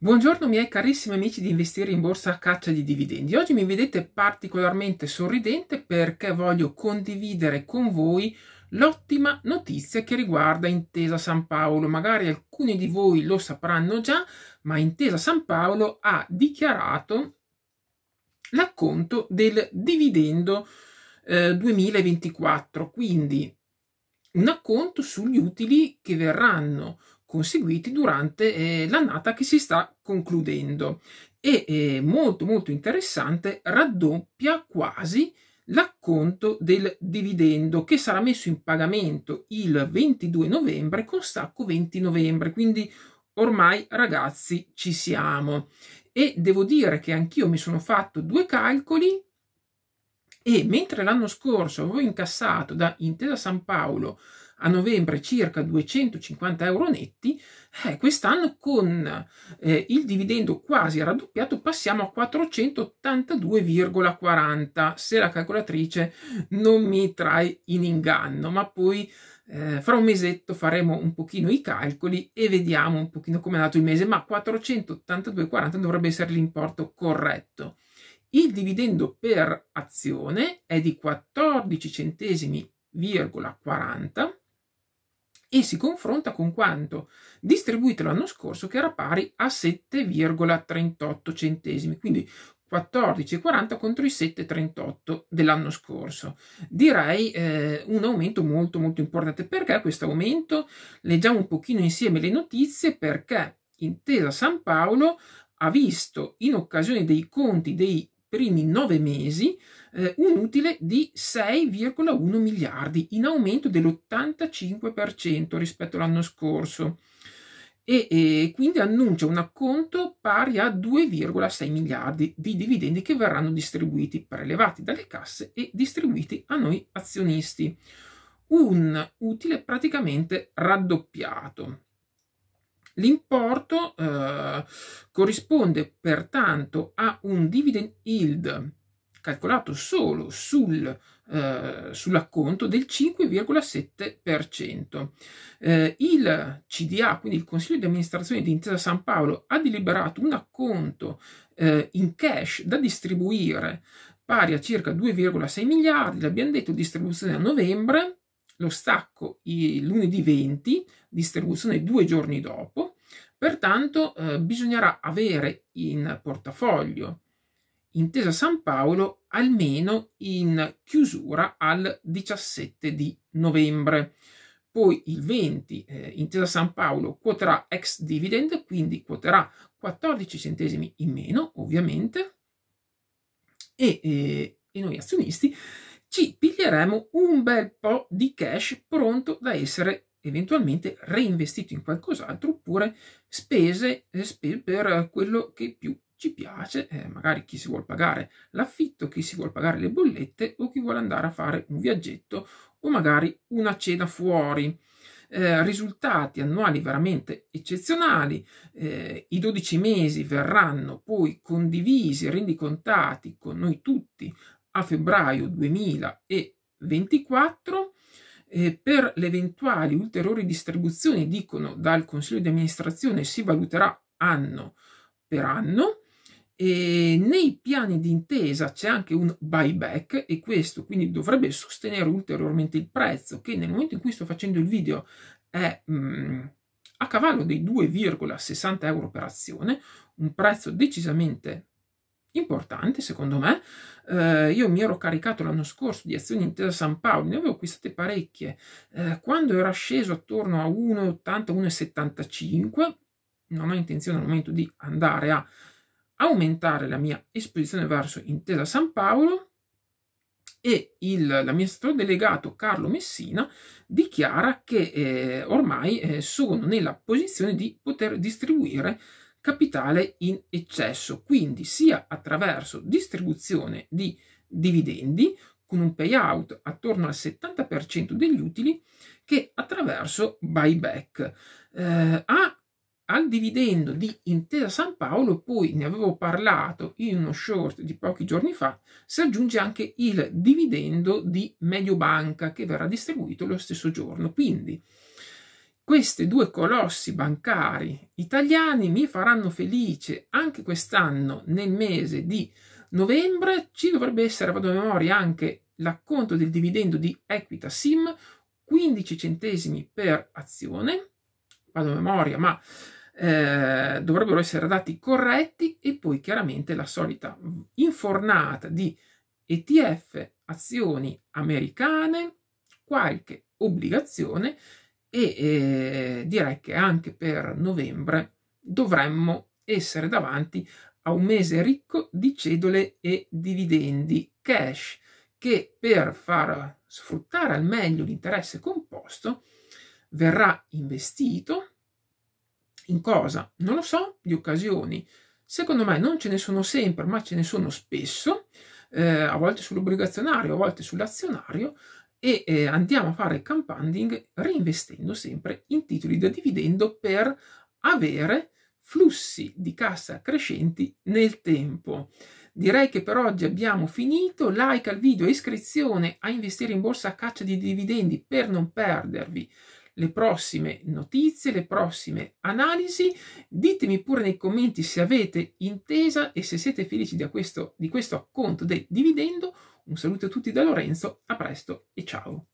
Buongiorno miei carissimi amici di Investire in Borsa a caccia di dividendi. Oggi mi vedete particolarmente sorridente perché voglio condividere con voi l'ottima notizia che riguarda Intesa San Paolo. Magari alcuni di voi lo sapranno già, ma Intesa San Paolo ha dichiarato l'acconto del dividendo eh, 2024, quindi un acconto sugli utili che verranno conseguiti durante eh, l'annata che si sta concludendo e eh, molto molto interessante raddoppia quasi l'acconto del dividendo che sarà messo in pagamento il 22 novembre con stacco 20 novembre quindi ormai ragazzi ci siamo e devo dire che anch'io mi sono fatto due calcoli e mentre l'anno scorso avevo incassato da Intesa San Paolo a novembre circa 250 euro netti, eh, quest'anno con eh, il dividendo quasi raddoppiato passiamo a 482,40 se la calcolatrice non mi trae in inganno, ma poi eh, fra un mesetto faremo un pochino i calcoli e vediamo un pochino come è andato il mese, ma 482,40 dovrebbe essere l'importo corretto. Il dividendo per azione è di 14 centesimi,40 e si confronta con quanto distribuito l'anno scorso che era pari a 7,38 centesimi, quindi 14,40 contro i 7,38 dell'anno scorso. Direi eh, un aumento molto molto importante. Perché questo aumento? Leggiamo un pochino insieme le notizie perché Intesa San Paolo ha visto in occasione dei conti dei per i nove mesi eh, un utile di 6,1 miliardi, in aumento dell'85% rispetto all'anno scorso. E, e quindi annuncia un acconto pari a 2,6 miliardi di dividendi che verranno distribuiti, prelevati dalle casse e distribuiti a noi azionisti. Un utile praticamente raddoppiato. L'importo eh, corrisponde pertanto a un dividend yield calcolato solo sul, eh, sull'acconto del 5,7%. Eh, il CDA, quindi il Consiglio di amministrazione di Intesa San Paolo, ha deliberato un acconto eh, in cash da distribuire pari a circa 2,6 miliardi, l'abbiamo detto, distribuzione a novembre, lo stacco lunedì 20, distribuzione due giorni dopo, Pertanto eh, bisognerà avere in portafoglio Intesa San Paolo almeno in chiusura al 17 di novembre. Poi il 20 eh, Intesa San Paolo quoterà ex dividend, quindi quoterà 14 centesimi in meno, ovviamente, e, eh, e noi azionisti ci piglieremo un bel po' di cash pronto da essere eventualmente reinvestito in qualcos'altro oppure spese, eh, per quello che più ci piace, eh, magari chi si vuole pagare l'affitto, chi si vuole pagare le bollette o chi vuole andare a fare un viaggetto o magari una cena fuori. Eh, risultati annuali veramente eccezionali, eh, i 12 mesi verranno poi condivisi, e rendicontati con noi tutti a febbraio 2024 eh, per le eventuali ulteriori distribuzioni, dicono dal consiglio di amministrazione, si valuterà anno per anno. E nei piani di intesa c'è anche un buyback e questo quindi dovrebbe sostenere ulteriormente il prezzo che nel momento in cui sto facendo il video è mh, mm, a cavallo dei 2,60 euro per azione, un prezzo decisamente importante secondo me. Eh, io mi ero caricato l'anno scorso di azioni intesa San Paolo, ne avevo acquistate parecchie. Eh, quando era sceso attorno a 1,80, 1,75, non ho intenzione al momento di andare a aumentare la mia esposizione verso Intesa San Paolo e il, l'amministratore delegato Carlo Messina dichiara che eh, ormai eh, sono nella posizione di poter distribuire capitale in eccesso, quindi sia attraverso distribuzione di dividendi con un payout attorno al 70% degli utili che attraverso buyback. Eh, a, al dividendo di Intesa San Paolo, poi ne avevo parlato in uno short di pochi giorni fa, si aggiunge anche il dividendo di Mediobanca che verrà distribuito lo stesso giorno. Quindi questi due colossi bancari italiani mi faranno felice anche quest'anno nel mese di novembre. Ci dovrebbe essere, vado a memoria, anche l'acconto del dividendo di Equita Sim, 15 centesimi per azione, vado a memoria, ma eh, dovrebbero essere dati corretti e poi chiaramente la solita infornata di ETF azioni americane, qualche obbligazione e eh, direi che anche per novembre dovremmo essere davanti a un mese ricco di cedole e dividendi cash che per far sfruttare al meglio l'interesse composto verrà investito in cosa? Non lo so, di occasioni. Secondo me non ce ne sono sempre, ma ce ne sono spesso, eh, a volte sull'obbligazionario, a volte sull'azionario, e eh, andiamo a fare compounding reinvestendo sempre in titoli da dividendo per avere flussi di cassa crescenti nel tempo. Direi che per oggi abbiamo finito. Like al video e iscrizione a investire in borsa a caccia di dividendi per non perdervi le prossime notizie, le prossime analisi. Ditemi pure nei commenti se avete intesa e se siete felici di questo, di questo acconto del dividendo un saluto a tutti da Lorenzo, a presto e ciao!